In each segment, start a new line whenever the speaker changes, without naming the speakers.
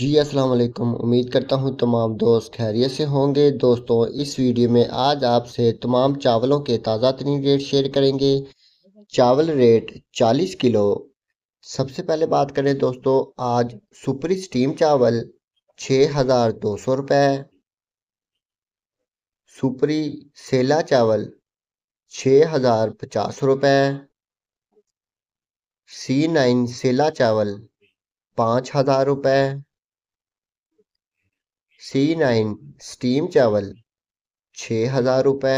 जी अस्सलाम वालेकुम उम्मीद करता हूँ तमाम दोस्त खैरियत से होंगे दोस्तों इस वीडियो में आज आपसे तमाम चावलों के ताज़ा तरीन रेट शेयर करेंगे चावल रेट 40 किलो सबसे पहले बात करें दोस्तों आज सुपर स्टीम चावल 6200 हज़ार दो सौ रुपये सुपरी सेला चावल छः हज़ार पचास रुपये सी नाइन सेला चावल पाँच हजार रुपये सी नाइन स्टीम चावल छः हजार रुपये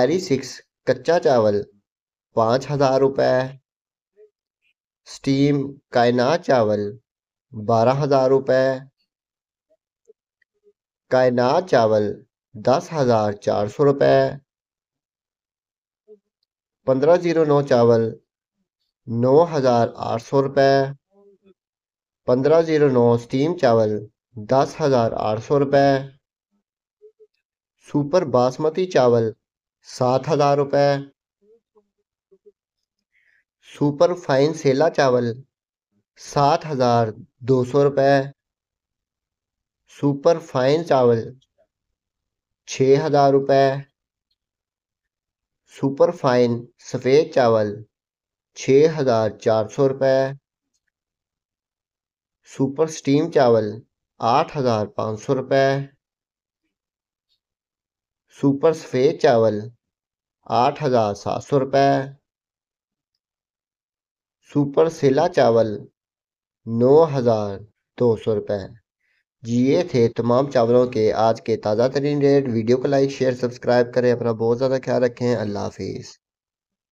एरी सिक्स कच्चा चावल पाँच हजार रुपये स्टीम कायना चावल बारह हजार रुपये कायना चावल दस हजार चार सौ रुपये पंद्रह जीरो नौ चावल नौ हज़ार आठ सौ रुपये पंद्रह ज़ीरो नौ स्टीम चावल दस हज़ार आठ सौ रुपये सुपर बासमती चावल सात हज़ार रुपये सुपर फाइन सेला चावल सात हज़ार दो सौ रुपये सुपर फाइन चावल छः हज़ार रुपये सुपर फाइन सफ़ेद चावल छः हज़ार चार सौ रुपये सुपर स्टीम चावल आठ हज़ार पाँच सौ रुपये सुपर सफ़ेद चावल आठ हज़ार सात सौ रुपये सुपर सिला चावल नौ हज़ार दो सौ रुपये जी ये थे तमाम चावलों के आज के ताज़ा तरीन रेट वीडियो को लाइक शेयर सब्सक्राइब करें अपना बहुत ज़्यादा ख्याल रखें अल्लाह हाफिज़